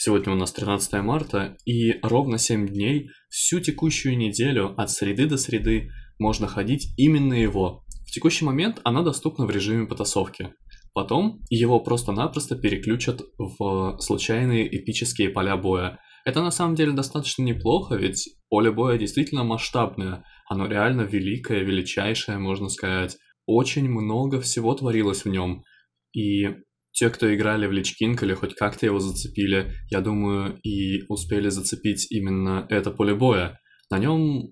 Сегодня у нас 13 марта, и ровно 7 дней, всю текущую неделю, от среды до среды, можно ходить именно его. В текущий момент она доступна в режиме потасовки. Потом его просто-напросто переключат в случайные эпические поля боя. Это на самом деле достаточно неплохо, ведь поле боя действительно масштабное. Оно реально великое, величайшее, можно сказать. Очень много всего творилось в нем. И те, кто играли в Лич Кинг или хоть как-то его зацепили, я думаю, и успели зацепить именно это поле боя. На нем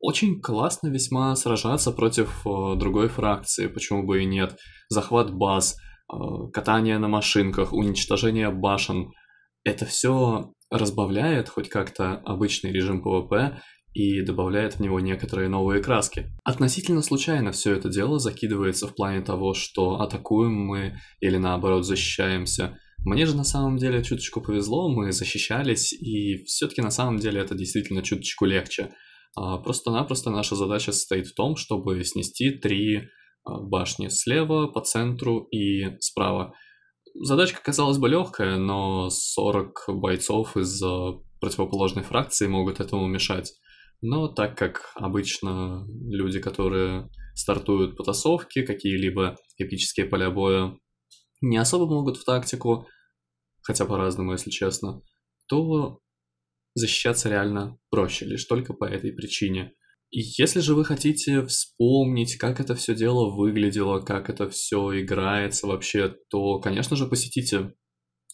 очень классно весьма сражаться против э, другой фракции, почему бы и нет. Захват баз, э, катание на машинках, уничтожение башен. Это все разбавляет хоть как-то обычный режим ПВП и добавляет в него некоторые новые краски. Относительно случайно все это дело закидывается в плане того, что атакуем мы или наоборот защищаемся. Мне же на самом деле чуточку повезло, мы защищались, и все-таки на самом деле это действительно чуточку легче. А, просто-напросто наша задача состоит в том, чтобы снести три а, башни слева, по центру и справа. Задачка, казалась бы, легкая, но 40 бойцов из противоположной фракции могут этому мешать. Но так как обычно люди, которые стартуют потасовки, какие-либо эпические поля боя, не особо могут в тактику, хотя по-разному, если честно, то защищаться реально проще, лишь только по этой причине. И если же вы хотите вспомнить, как это все дело выглядело, как это все играется вообще, то, конечно же, посетите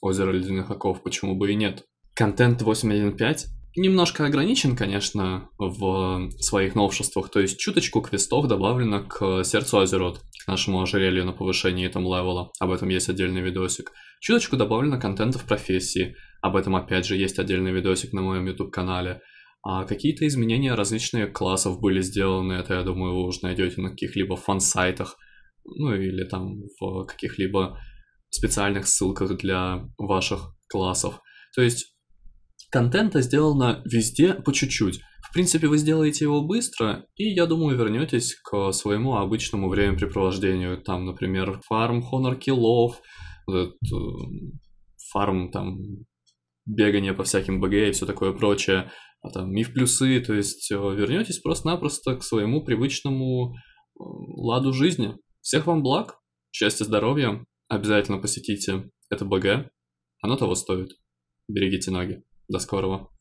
озеро ледяных оков, почему бы и нет. Контент 8.1.5 немножко ограничен, конечно, в своих новшествах. То есть чуточку квестов добавлено к э, сердцу Азерот, к нашему ожерелью на повышении там левела. Об этом есть отдельный видосик. Чуточку добавлено контента в профессии. Об этом, опять же, есть отдельный видосик на моем YouTube-канале. А какие-то изменения различных классов были сделаны. Это, я думаю, вы уже найдете на каких-либо фан-сайтах. Ну или там в каких-либо специальных ссылках для ваших классов. То есть Контента сделано везде по чуть-чуть. В принципе, вы сделаете его быстро, и, я думаю, вернетесь к своему обычному времяпрепровождению. Там, например, фарм Honor киллов, э, фарм там бегание по всяким БГ и все такое прочее, а там миф плюсы, то есть э, вернетесь просто-напросто к своему привычному э, ладу жизни. Всех вам благ, счастья, здоровья, обязательно посетите это БГ, оно того стоит. Берегите ноги. До скорого.